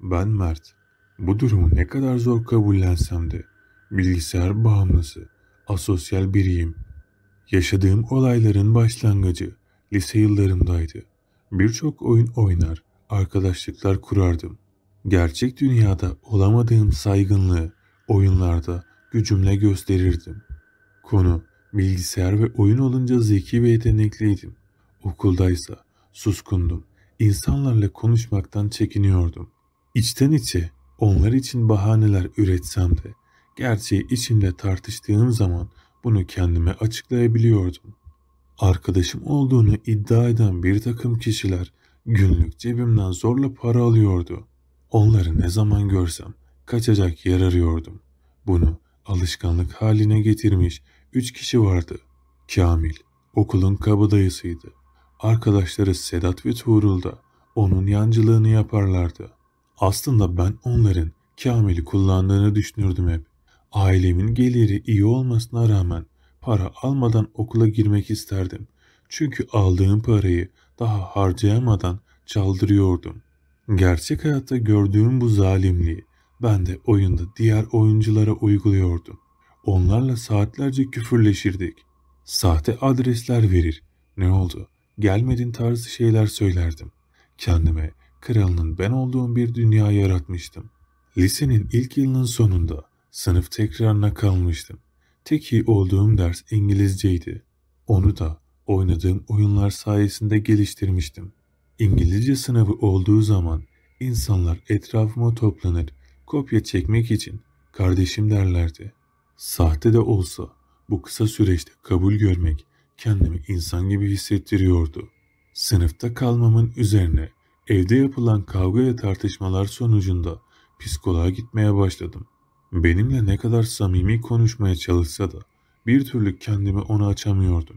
Ben Mert. Bu durumu ne kadar zor kabullensem de bilgisayar bağımlısı, asosyal biriyim. Yaşadığım olayların başlangıcı lise yıllarımdaydı. Birçok oyun oynar, arkadaşlıklar kurardım. Gerçek dünyada olamadığım saygınlığı oyunlarda gücümle gösterirdim. Konu bilgisayar ve oyun olunca zeki ve yetenekliydim. Okuldaysa suskundum. İnsanlarla konuşmaktan çekiniyordum. İçten içe onlar için bahaneler üretsem de gerçeği içimle tartıştığım zaman bunu kendime açıklayabiliyordum. Arkadaşım olduğunu iddia eden bir takım kişiler günlük cebimden zorla para alıyordu. Onları ne zaman görsem kaçacak yer arıyordum. Bunu alışkanlık haline getirmiş üç kişi vardı. Kamil, okulun kabadayısıydı. Arkadaşları Sedat ve Tuğrul da onun yancılığını yaparlardı. Aslında ben onların Kamil'i kullandığını düşünürdüm hep. Ailemin geliri iyi olmasına rağmen para almadan okula girmek isterdim. Çünkü aldığım parayı daha harcayamadan çaldırıyordum. Gerçek hayatta gördüğüm bu zalimliği ben de oyunda diğer oyunculara uyguluyordum. Onlarla saatlerce küfürleşirdik. Sahte adresler verir. Ne oldu? Gelmedin tarzı şeyler söylerdim. Kendime kralının ben olduğum bir dünya yaratmıştım. Lisenin ilk yılının sonunda sınıf tekrarına kalmıştım. Teki olduğum ders İngilizceydi. Onu da oynadığım oyunlar sayesinde geliştirmiştim. İngilizce sınavı olduğu zaman insanlar etrafıma toplanır, kopya çekmek için kardeşim derlerdi. Sahte de olsa bu kısa süreçte kabul görmek kendimi insan gibi hissettiriyordu. Sınıfta kalmamın üzerine Evde yapılan kavga ve tartışmalar sonucunda psikoloğa gitmeye başladım. Benimle ne kadar samimi konuşmaya çalışsa da bir türlü kendimi ona açamıyordum.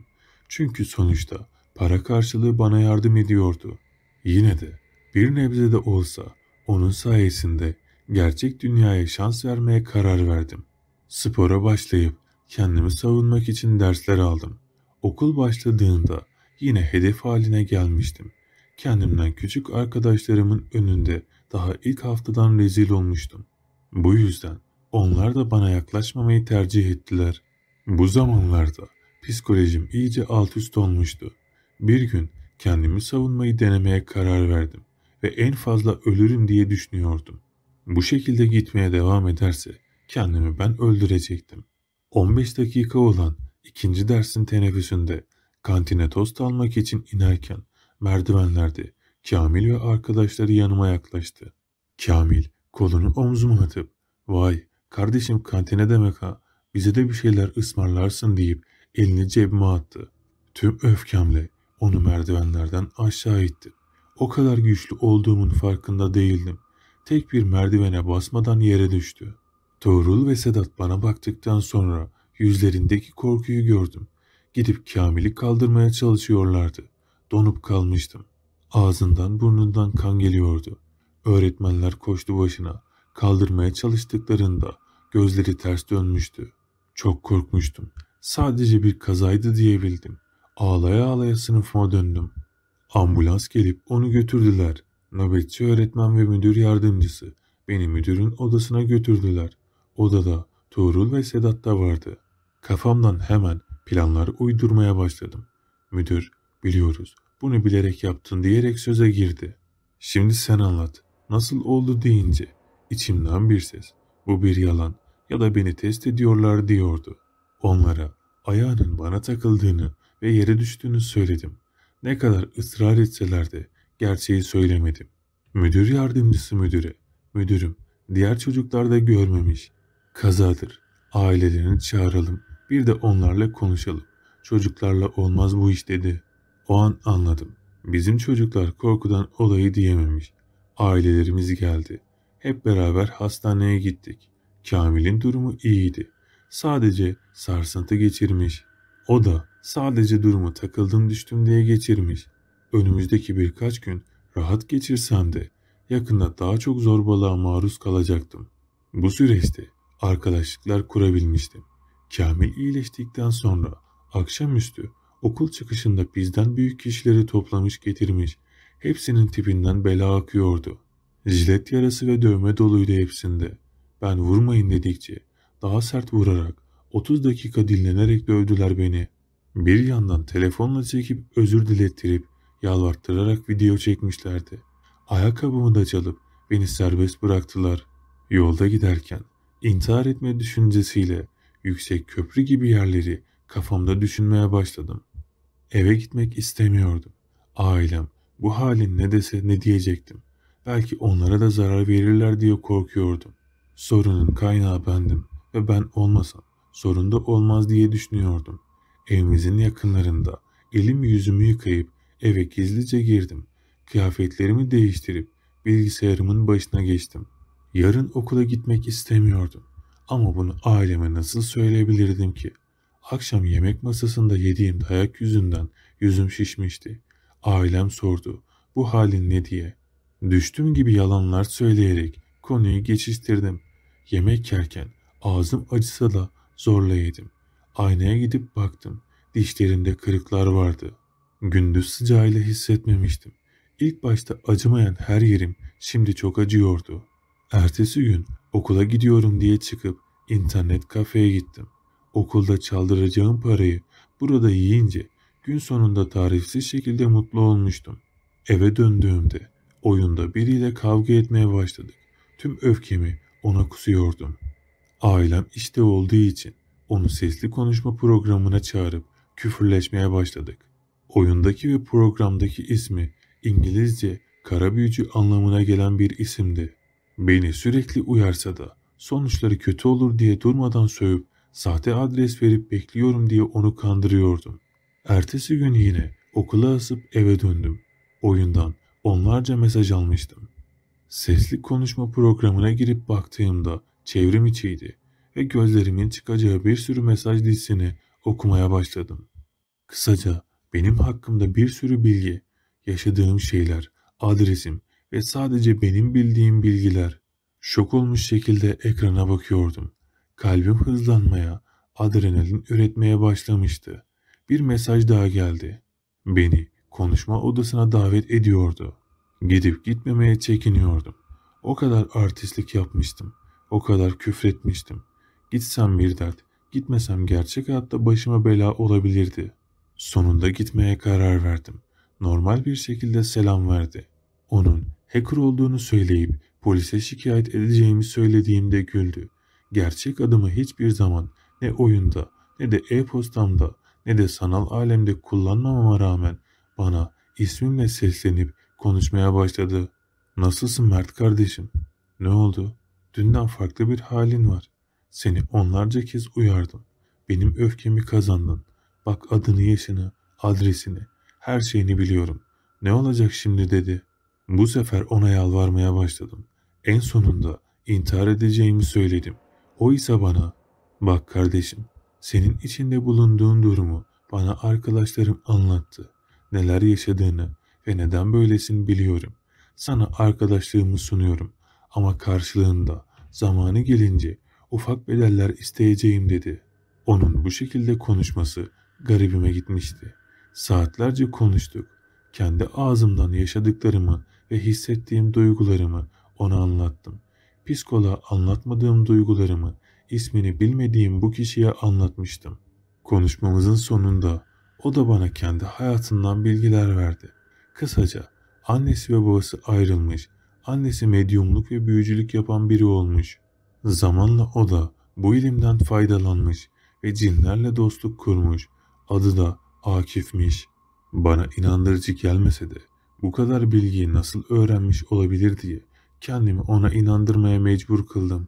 Çünkü sonuçta para karşılığı bana yardım ediyordu. Yine de bir nebze de olsa onun sayesinde gerçek dünyaya şans vermeye karar verdim. Spora başlayıp kendimi savunmak için dersler aldım. Okul başladığında yine hedef haline gelmiştim. Kendimden küçük arkadaşlarımın önünde daha ilk haftadan rezil olmuştum. Bu yüzden onlar da bana yaklaşmamayı tercih ettiler. Bu zamanlarda psikolojim iyice alt üst olmuştu. Bir gün kendimi savunmayı denemeye karar verdim ve en fazla ölürüm diye düşünüyordum. Bu şekilde gitmeye devam ederse kendimi ben öldürecektim. 15 dakika olan ikinci dersin teneffüsünde kantine tost almak için inerken Merdivenlerde Kamil ve arkadaşları yanıma yaklaştı. Kamil kolunu omzuma atıp ''Vay kardeşim kantine demek ha bize de bir şeyler ısmarlarsın'' deyip elini cebime attı. Tüm öfkemle onu merdivenlerden aşağı itti. O kadar güçlü olduğumun farkında değildim. Tek bir merdivene basmadan yere düştü. Tuğrul ve Sedat bana baktıktan sonra yüzlerindeki korkuyu gördüm. Gidip Kamil'i kaldırmaya çalışıyorlardı. Donup kalmıştım. Ağzından burnundan kan geliyordu. Öğretmenler koştu başına. Kaldırmaya çalıştıklarında gözleri ters dönmüştü. Çok korkmuştum. Sadece bir kazaydı diyebildim. Ağlaya ağlaya sınıfıma döndüm. Ambulans gelip onu götürdüler. Nöbetçi öğretmen ve müdür yardımcısı beni müdürün odasına götürdüler. Odada Tuğrul ve Sedat da vardı. Kafamdan hemen planlar uydurmaya başladım. Müdür, biliyoruz bunu bilerek yaptın diyerek söze girdi. Şimdi sen anlat. Nasıl oldu deyince içimden bir ses. Bu bir yalan ya da beni test ediyorlar diyordu. Onlara ayağının bana takıldığını ve yere düştüğünü söyledim. Ne kadar ısrar etseler de gerçeği söylemedim. Müdür yardımcısı müdüre, müdürüm diğer çocuklar da görmemiş. Kazadır, ailelerini çağıralım, bir de onlarla konuşalım. Çocuklarla olmaz bu iş dedi.'' O an anladım. Bizim çocuklar korkudan olayı diyememiş. Ailelerimiz geldi. Hep beraber hastaneye gittik. Kamil'in durumu iyiydi. Sadece sarsıntı geçirmiş. O da sadece durumu takıldım düştüm diye geçirmiş. Önümüzdeki birkaç gün rahat geçirsem de yakında daha çok zorbalığa maruz kalacaktım. Bu süreçte arkadaşlıklar kurabilmiştim. Kamil iyileştikten sonra akşamüstü Okul çıkışında bizden büyük kişileri toplamış getirmiş. Hepsinin tipinden bela akıyordu. Jilet yarası ve dövme doluydu hepsinde. Ben vurmayın dedikçe daha sert vurarak 30 dakika dinlenerek dövdüler beni. Bir yandan telefonla çekip özür dilettirip yalvarttırarak video çekmişlerdi. Ayakkabımı da çalıp beni serbest bıraktılar. Yolda giderken intihar etme düşüncesiyle yüksek köprü gibi yerleri kafamda düşünmeye başladım. Eve gitmek istemiyordum. Ailem bu halin ne dese ne diyecektim. Belki onlara da zarar verirler diye korkuyordum. Sorunun kaynağı bendim ve ben olmasam sorun da olmaz diye düşünüyordum. Evimizin yakınlarında elim yüzümü yıkayıp eve gizlice girdim. Kıyafetlerimi değiştirip bilgisayarımın başına geçtim. Yarın okula gitmek istemiyordum. Ama bunu aileme nasıl söyleyebilirdim ki? Akşam yemek masasında yediğim dayak yüzünden yüzüm şişmişti. Ailem sordu bu halin ne diye. Düştüm gibi yalanlar söyleyerek konuyu geçiştirdim. Yemek yerken ağzım acısa da zorla yedim. Aynaya gidip baktım. Dişlerimde kırıklar vardı. Gündüz sıcağıyla hissetmemiştim. İlk başta acımayan her yerim şimdi çok acıyordu. Ertesi gün okula gidiyorum diye çıkıp internet kafeye gittim. Okulda çaldıracağım parayı burada yiyince gün sonunda tarifsiz şekilde mutlu olmuştum. Eve döndüğümde oyunda biriyle kavga etmeye başladık. Tüm öfkemi ona kusuyordum. Ailem işte olduğu için onu sesli konuşma programına çağırıp küfürleşmeye başladık. Oyundaki ve programdaki ismi İngilizce kara büyücü anlamına gelen bir isimdi. Beni sürekli uyarsa da sonuçları kötü olur diye durmadan sövüp Sahte adres verip bekliyorum diye onu kandırıyordum. Ertesi gün yine okula asıp eve döndüm. Oyundan onlarca mesaj almıştım. Sesli konuşma programına girip baktığımda çevrim içiydi ve gözlerimin çıkacağı bir sürü mesaj dizisini okumaya başladım. Kısaca benim hakkımda bir sürü bilgi, yaşadığım şeyler, adresim ve sadece benim bildiğim bilgiler. Şok olmuş şekilde ekrana bakıyordum. Kalbim hızlanmaya, adrenalin üretmeye başlamıştı. Bir mesaj daha geldi. Beni konuşma odasına davet ediyordu. Gidip gitmemeye çekiniyordum. O kadar artistlik yapmıştım. O kadar küfretmiştim. Gitsem bir dert, gitmesem gerçek hayatta başıma bela olabilirdi. Sonunda gitmeye karar verdim. Normal bir şekilde selam verdi. Onun hacker olduğunu söyleyip polise şikayet edeceğimi söylediğimde güldü. Gerçek adımı hiçbir zaman ne oyunda ne de e-postamda ne de sanal alemde kullanmamama rağmen bana ismimle seslenip konuşmaya başladı. Nasılsın Mert kardeşim? Ne oldu? Dünden farklı bir halin var. Seni onlarca kez uyardım. Benim öfkemi kazandın. Bak adını yaşını, adresini, her şeyini biliyorum. Ne olacak şimdi dedi. Bu sefer ona yalvarmaya başladım. En sonunda intihar edeceğimi söyledim. Oysa bana, bak kardeşim, senin içinde bulunduğun durumu bana arkadaşlarım anlattı. Neler yaşadığını ve neden böylesin biliyorum. Sana arkadaşlığımı sunuyorum ama karşılığında zamanı gelince ufak bedeller isteyeceğim dedi. Onun bu şekilde konuşması garibime gitmişti. Saatlerce konuştuk. Kendi ağzımdan yaşadıklarımı ve hissettiğim duygularımı ona anlattım. Piskola anlatmadığım duygularımı, ismini bilmediğim bu kişiye anlatmıştım. Konuşmamızın sonunda o da bana kendi hayatından bilgiler verdi. Kısaca annesi ve babası ayrılmış, annesi medyumluk ve büyücülük yapan biri olmuş. Zamanla o da bu ilimden faydalanmış ve cinlerle dostluk kurmuş. Adı da Akif'miş. Bana inandırıcı gelmese de bu kadar bilgiyi nasıl öğrenmiş olabilir diye Kendimi ona inandırmaya mecbur kıldım.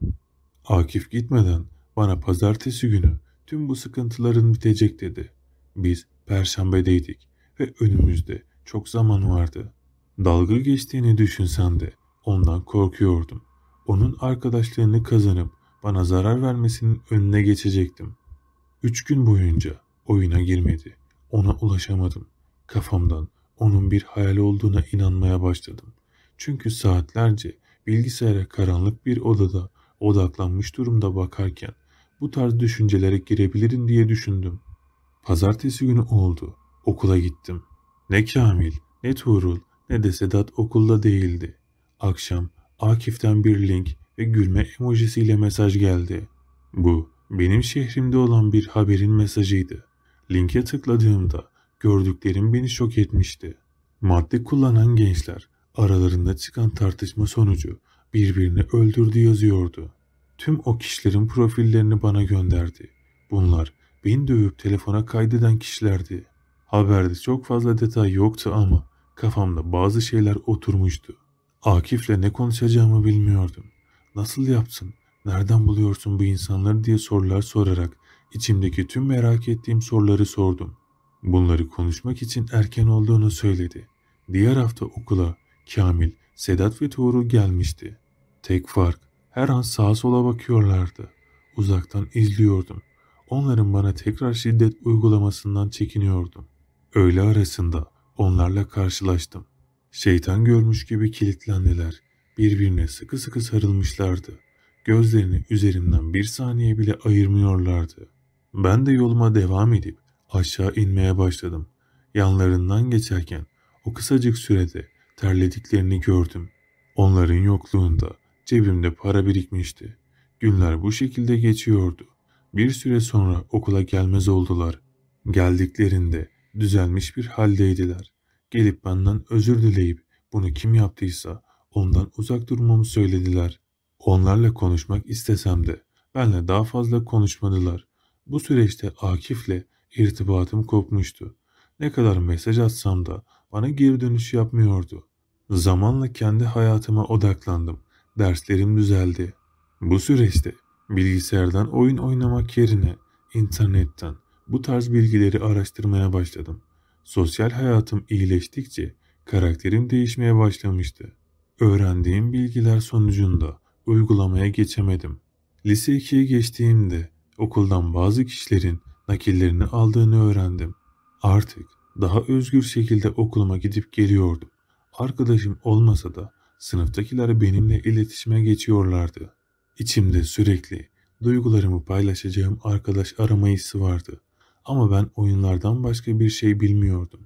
Akif gitmeden bana pazartesi günü tüm bu sıkıntıların bitecek dedi. Biz perşembedeydik ve önümüzde çok zaman vardı. Dalga geçtiğini düşünsen de ondan korkuyordum. Onun arkadaşlarını kazanıp bana zarar vermesinin önüne geçecektim. Üç gün boyunca oyuna girmedi. Ona ulaşamadım. Kafamdan onun bir hayal olduğuna inanmaya başladım. Çünkü saatlerce bilgisayara karanlık bir odada odaklanmış durumda bakarken bu tarz düşüncelere girebilirim diye düşündüm. Pazartesi günü oldu. Okula gittim. Ne Kamil, ne Tuğrul, ne de Sedat okulda değildi. Akşam Akif'ten bir link ve gülme emojisiyle mesaj geldi. Bu benim şehrimde olan bir haberin mesajıydı. Linke tıkladığımda gördüklerim beni şok etmişti. Madde kullanan gençler Aralarında çıkan tartışma sonucu birbirini öldürdü yazıyordu. Tüm o kişilerin profillerini bana gönderdi. Bunlar beni dövüp telefona kaydeden kişilerdi. Haberde çok fazla detay yoktu ama kafamda bazı şeyler oturmuştu. Akif'le ne konuşacağımı bilmiyordum. Nasıl yapsın, Nereden buluyorsun bu insanları diye sorular sorarak içimdeki tüm merak ettiğim soruları sordum. Bunları konuşmak için erken olduğunu söyledi. Diğer hafta okula Kamil, Sedat ve Tuğrul gelmişti. Tek fark her an sağa sola bakıyorlardı. Uzaktan izliyordum. Onların bana tekrar şiddet uygulamasından çekiniyordum. Öğle arasında onlarla karşılaştım. Şeytan görmüş gibi kilitlendiler. Birbirine sıkı sıkı sarılmışlardı. Gözlerini üzerimden bir saniye bile ayırmıyorlardı. Ben de yoluma devam edip aşağı inmeye başladım. Yanlarından geçerken o kısacık sürede Terlediklerini gördüm. Onların yokluğunda cebimde para birikmişti. Günler bu şekilde geçiyordu. Bir süre sonra okula gelmez oldular. Geldiklerinde düzelmiş bir haldeydiler. Gelip benden özür dileyip bunu kim yaptıysa ondan uzak durmamı söylediler. Onlarla konuşmak istesem de benle daha fazla konuşmadılar. Bu süreçte Akif'le irtibatım kopmuştu. Ne kadar mesaj atsam da bana geri dönüş yapmıyordu. Zamanla kendi hayatıma odaklandım. Derslerim düzeldi. Bu süreçte bilgisayardan oyun oynamak yerine internetten bu tarz bilgileri araştırmaya başladım. Sosyal hayatım iyileştikçe karakterim değişmeye başlamıştı. Öğrendiğim bilgiler sonucunda uygulamaya geçemedim. Lise 2'ye geçtiğimde okuldan bazı kişilerin nakillerini aldığını öğrendim. Artık daha özgür şekilde okuluma gidip geliyordum. Arkadaşım olmasa da sınıftakiler benimle iletişime geçiyorlardı. İçimde sürekli duygularımı paylaşacağım arkadaş arama hissi vardı. Ama ben oyunlardan başka bir şey bilmiyordum.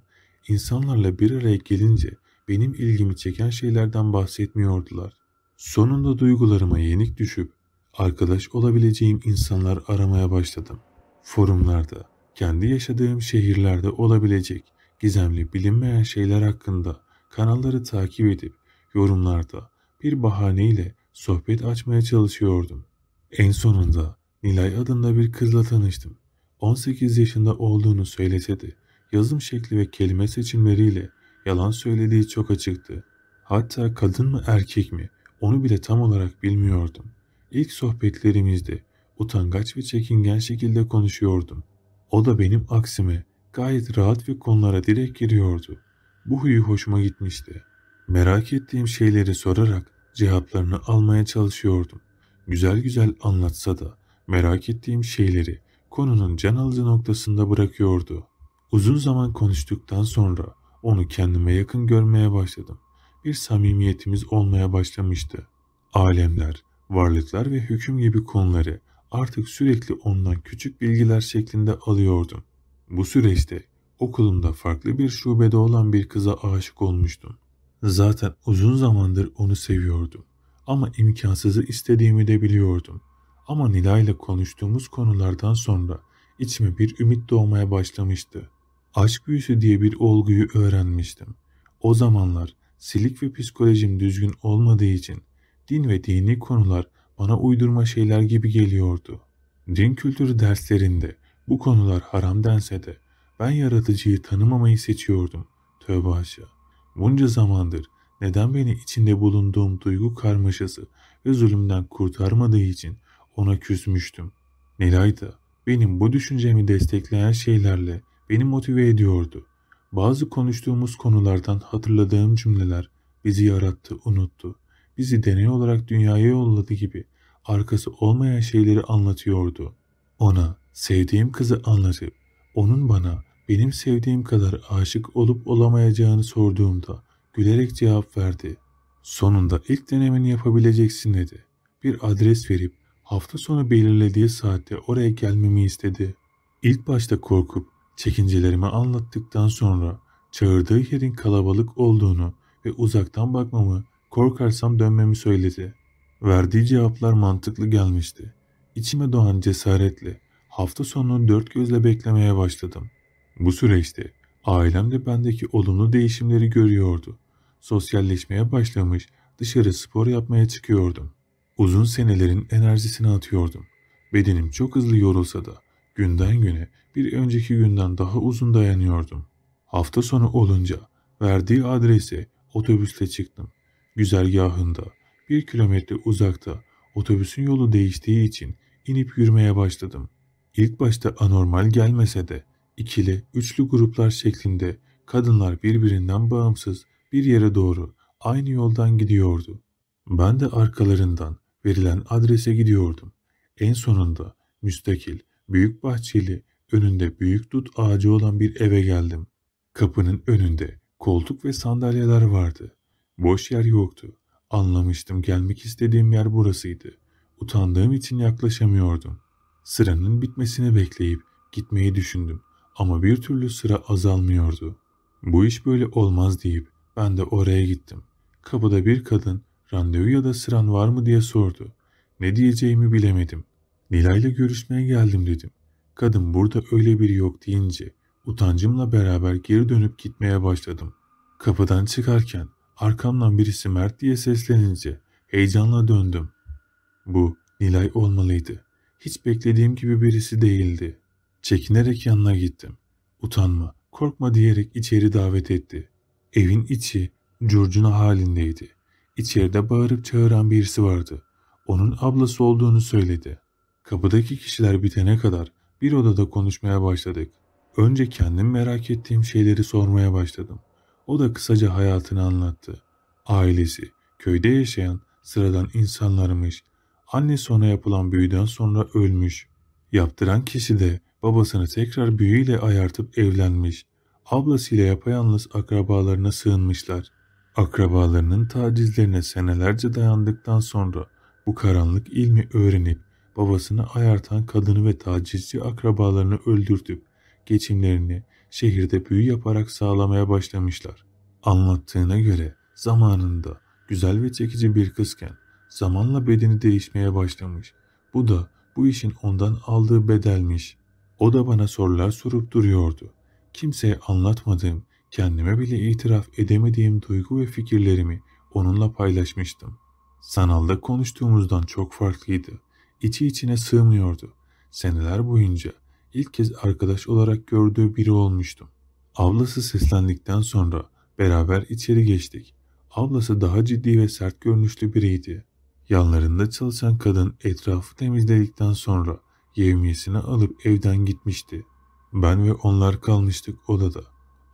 İnsanlarla bir araya gelince benim ilgimi çeken şeylerden bahsetmiyordular. Sonunda duygularıma yenik düşüp arkadaş olabileceğim insanlar aramaya başladım. Forumlarda, kendi yaşadığım şehirlerde olabilecek gizemli bilinmeyen şeyler hakkında kanalları takip edip yorumlarda bir bahaneyle sohbet açmaya çalışıyordum. En sonunda Nilay adında bir kızla tanıştım. 18 yaşında olduğunu söylese de yazım şekli ve kelime seçimleriyle yalan söylediği çok açıktı. Hatta kadın mı erkek mi onu bile tam olarak bilmiyordum. İlk sohbetlerimizde utangaç ve çekingen şekilde konuşuyordum. O da benim aksime gayet rahat ve konulara direkt giriyordu. Bu huyu hoşuma gitmişti. Merak ettiğim şeyleri sorarak cevaplarını almaya çalışıyordum. Güzel güzel anlatsa da merak ettiğim şeyleri konunun can alıcı noktasında bırakıyordu. Uzun zaman konuştuktan sonra onu kendime yakın görmeye başladım. Bir samimiyetimiz olmaya başlamıştı. Alemler, varlıklar ve hüküm gibi konuları artık sürekli ondan küçük bilgiler şeklinde alıyordum. Bu süreçte okulumda farklı bir şubede olan bir kıza aşık olmuştum. Zaten uzun zamandır onu seviyordum ama imkansızı istediğimi de biliyordum. Ama Nila ile konuştuğumuz konulardan sonra içime bir ümit doğmaya başlamıştı. Aşk büyüsü diye bir olguyu öğrenmiştim. O zamanlar silik ve psikolojim düzgün olmadığı için din ve dini konular bana uydurma şeyler gibi geliyordu. Din kültürü derslerinde bu konular haram dense de ben yaratıcıyı tanımamayı seçiyordum. Tövbe haşa. Bunca zamandır neden beni içinde bulunduğum duygu karmaşası ve zulümden kurtarmadığı için ona küsmüştüm. Nelayda, benim bu düşüncemi destekleyen şeylerle beni motive ediyordu. Bazı konuştuğumuz konulardan hatırladığım cümleler bizi yarattı, unuttu bizi deney olarak dünyaya yolladı gibi arkası olmayan şeyleri anlatıyordu. Ona sevdiğim kızı anlatıp onun bana benim sevdiğim kadar aşık olup olamayacağını sorduğumda gülerek cevap verdi. Sonunda ilk denemeni yapabileceksin dedi. Bir adres verip hafta sonu belirlediği saatte oraya gelmemi istedi. İlk başta korkup çekincelerimi anlattıktan sonra çağırdığı yerin kalabalık olduğunu ve uzaktan bakmamı Korkarsam dönmemi söyledi. Verdiği cevaplar mantıklı gelmişti. İçime doğan cesaretle hafta sonunu dört gözle beklemeye başladım. Bu süreçte ailem de bendeki olumlu değişimleri görüyordu. Sosyalleşmeye başlamış, dışarı spor yapmaya çıkıyordum. Uzun senelerin enerjisini atıyordum. Bedenim çok hızlı yorulsa da günden güne bir önceki günden daha uzun dayanıyordum. Hafta sonu olunca verdiği adrese otobüsle çıktım güzergahında bir kilometre uzakta otobüsün yolu değiştiği için inip yürümeye başladım. İlk başta anormal gelmese de ikili, üçlü gruplar şeklinde kadınlar birbirinden bağımsız bir yere doğru aynı yoldan gidiyordu. Ben de arkalarından verilen adrese gidiyordum. En sonunda müstakil, büyük bahçeli, önünde büyük dut ağacı olan bir eve geldim. Kapının önünde koltuk ve sandalyeler vardı. Boş yer yoktu. Anlamıştım gelmek istediğim yer burasıydı. Utandığım için yaklaşamıyordum. Sıranın bitmesini bekleyip gitmeyi düşündüm ama bir türlü sıra azalmıyordu. Bu iş böyle olmaz deyip ben de oraya gittim. Kapıda bir kadın randevu ya da sıran var mı diye sordu. Ne diyeceğimi bilemedim. Nilay'la görüşmeye geldim dedim. Kadın burada öyle biri yok deyince utancımla beraber geri dönüp gitmeye başladım. Kapıdan çıkarken Arkamdan birisi Mert diye seslenince heyecanla döndüm. Bu Nilay olmalıydı. Hiç beklediğim gibi birisi değildi. Çekinerek yanına gittim. Utanma, korkma diyerek içeri davet etti. Evin içi curcuna halindeydi. İçeride bağırıp çağıran birisi vardı. Onun ablası olduğunu söyledi. Kapıdaki kişiler bitene kadar bir odada konuşmaya başladık. Önce kendim merak ettiğim şeyleri sormaya başladım. O da kısaca hayatını anlattı. Ailesi, köyde yaşayan sıradan insanlarmış. Anne sonra yapılan büyüden sonra ölmüş. Yaptıran kişi de babasını tekrar büyüyle ayartıp evlenmiş. Ablasıyla yapayalnız akrabalarına sığınmışlar. Akrabalarının tacizlerine senelerce dayandıktan sonra bu karanlık ilmi öğrenip babasını ayartan kadını ve tacizci akrabalarını öldürtüp geçimlerini şehirde büyü yaparak sağlamaya başlamışlar. Anlattığına göre zamanında güzel ve çekici bir kızken zamanla bedeni değişmeye başlamış. Bu da bu işin ondan aldığı bedelmiş. O da bana sorular sorup duruyordu. Kimseye anlatmadığım, kendime bile itiraf edemediğim duygu ve fikirlerimi onunla paylaşmıştım. Sanalda konuştuğumuzdan çok farklıydı. İçi içine sığmıyordu. Seneler boyunca ilk kez arkadaş olarak gördüğü biri olmuştum. Ablası seslendikten sonra beraber içeri geçtik. Ablası daha ciddi ve sert görünüşlü biriydi. Yanlarında çalışan kadın etrafı temizledikten sonra yevmiyesini alıp evden gitmişti. Ben ve onlar kalmıştık odada.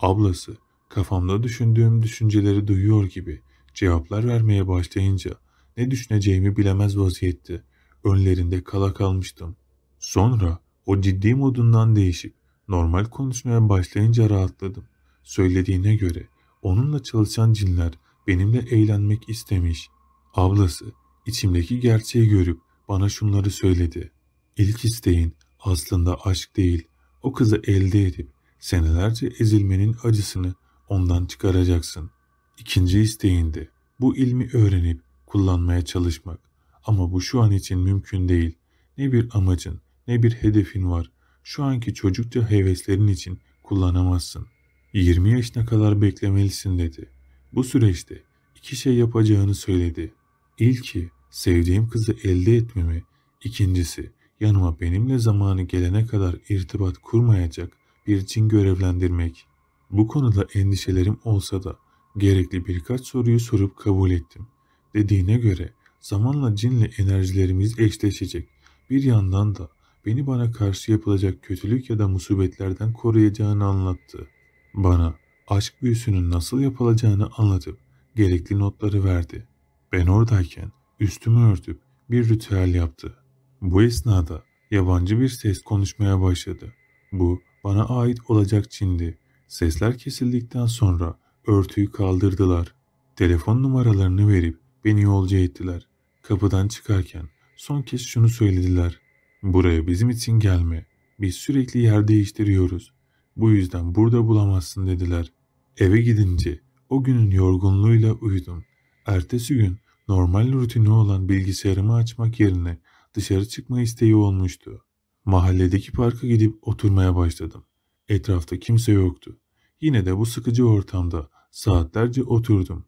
Ablası kafamda düşündüğüm düşünceleri duyuyor gibi cevaplar vermeye başlayınca ne düşüneceğimi bilemez vaziyette. Önlerinde kala kalmıştım. Sonra o ciddi modundan değişip normal konuşmaya başlayınca rahatladım. Söylediğine göre onunla çalışan cinler benimle eğlenmek istemiş. Ablası içimdeki gerçeği görüp bana şunları söyledi. İlk isteğin aslında aşk değil, o kızı elde edip senelerce ezilmenin acısını ondan çıkaracaksın. İkinci isteğinde bu ilmi öğrenip kullanmaya çalışmak. Ama bu şu an için mümkün değil. Ne bir amacın ne bir hedefin var. Şu anki çocukça heveslerin için kullanamazsın. 20 yaşına kadar beklemelisin dedi. Bu süreçte iki şey yapacağını söyledi. İlki sevdiğim kızı elde etmemi, ikincisi yanıma benimle zamanı gelene kadar irtibat kurmayacak bir cin görevlendirmek. Bu konuda endişelerim olsa da gerekli birkaç soruyu sorup kabul ettim. Dediğine göre zamanla cinle enerjilerimiz eşleşecek. Bir yandan da beni bana karşı yapılacak kötülük ya da musibetlerden koruyacağını anlattı. Bana aşk büyüsünün nasıl yapılacağını anlatıp gerekli notları verdi. Ben oradayken üstümü örtüp bir ritüel yaptı. Bu esnada yabancı bir ses konuşmaya başladı. Bu bana ait olacak Çin'di. Sesler kesildikten sonra örtüyü kaldırdılar. Telefon numaralarını verip beni yolcu ettiler. Kapıdan çıkarken son kez şunu söylediler. Buraya bizim için gelme. Biz sürekli yer değiştiriyoruz. Bu yüzden burada bulamazsın dediler. Eve gidince o günün yorgunluğuyla uyudum. Ertesi gün normal rutini olan bilgisayarımı açmak yerine dışarı çıkma isteği olmuştu. Mahalledeki parka gidip oturmaya başladım. Etrafta kimse yoktu. Yine de bu sıkıcı ortamda saatlerce oturdum.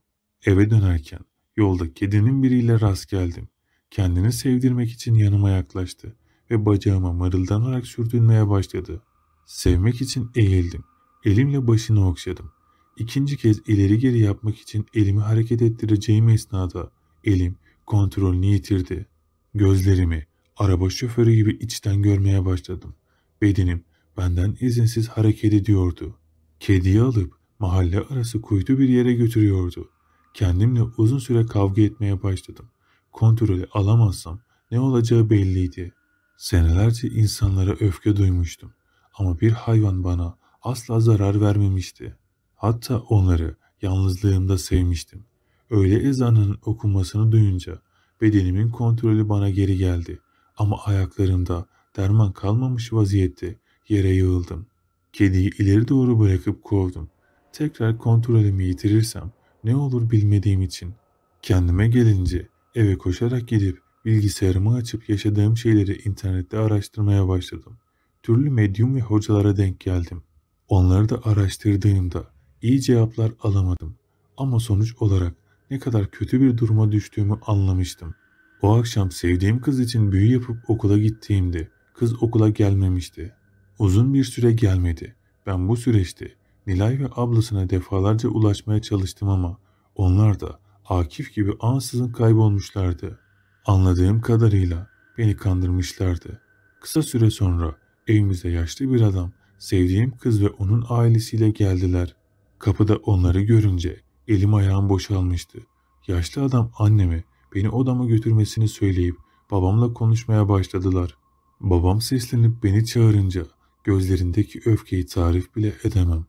Eve dönerken yolda kedinin biriyle rast geldim. Kendini sevdirmek için yanıma yaklaştı ve bacağıma mırıldanarak sürdürmeye başladı. Sevmek için eğildim. Elimle başını okşadım. İkinci kez ileri geri yapmak için elimi hareket ettireceğim esnada elim kontrolünü yitirdi. Gözlerimi araba şoförü gibi içten görmeye başladım. Bedenim benden izinsiz hareket ediyordu. Kediyi alıp mahalle arası kuytu bir yere götürüyordu. Kendimle uzun süre kavga etmeye başladım. Kontrolü alamazsam ne olacağı belliydi. Senelerce insanlara öfke duymuştum ama bir hayvan bana asla zarar vermemişti. Hatta onları yalnızlığımda sevmiştim. Öyle ezanın okunmasını duyunca bedenimin kontrolü bana geri geldi ama ayaklarımda derman kalmamış vaziyette yere yığıldım. Kediyi ileri doğru bırakıp kovdum. Tekrar kontrolümü yitirirsem ne olur bilmediğim için. Kendime gelince eve koşarak gidip Bilgisayarımı açıp yaşadığım şeyleri internette araştırmaya başladım. Türlü medyum ve hocalara denk geldim. Onları da araştırdığımda iyi cevaplar alamadım. Ama sonuç olarak ne kadar kötü bir duruma düştüğümü anlamıştım. O akşam sevdiğim kız için büyü yapıp okula gittiğimde kız okula gelmemişti. Uzun bir süre gelmedi. Ben bu süreçte Nilay ve ablasına defalarca ulaşmaya çalıştım ama onlar da Akif gibi ansızın kaybolmuşlardı. Anladığım kadarıyla beni kandırmışlardı. Kısa süre sonra evimize yaşlı bir adam, sevdiğim kız ve onun ailesiyle geldiler. Kapıda onları görünce elim ayağım boşalmıştı. Yaşlı adam anneme beni odama götürmesini söyleyip babamla konuşmaya başladılar. Babam seslenip beni çağırınca gözlerindeki öfkeyi tarif bile edemem.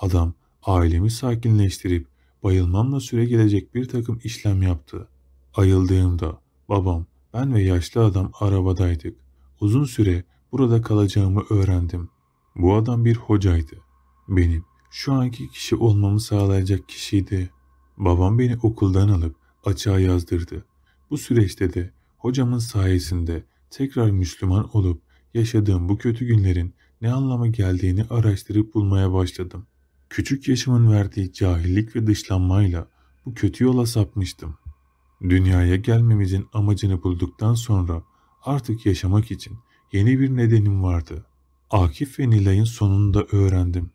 Adam ailemi sakinleştirip bayılmamla süre gelecek bir takım işlem yaptı. Ayıldığımda Babam, ben ve yaşlı adam arabadaydık. Uzun süre burada kalacağımı öğrendim. Bu adam bir hocaydı. Benim şu anki kişi olmamı sağlayacak kişiydi. Babam beni okuldan alıp açığa yazdırdı. Bu süreçte de hocamın sayesinde tekrar Müslüman olup yaşadığım bu kötü günlerin ne anlama geldiğini araştırıp bulmaya başladım. Küçük yaşımın verdiği cahillik ve dışlanmayla bu kötü yola sapmıştım. Dünyaya gelmemizin amacını bulduktan sonra artık yaşamak için yeni bir nedenim vardı. Akif ve Nilay'ın sonunda öğrendim.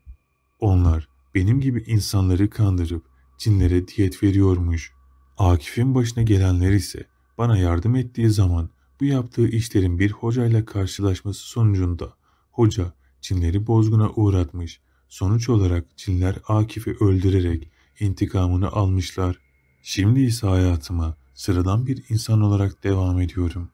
Onlar benim gibi insanları kandırıp cinlere diyet veriyormuş. Akif'in başına gelenler ise bana yardım ettiği zaman bu yaptığı işlerin bir hocayla karşılaşması sonucunda hoca cinleri bozguna uğratmış. Sonuç olarak cinler Akif'i öldürerek intikamını almışlar. Şimdi ise hayatıma sıradan bir insan olarak devam ediyorum.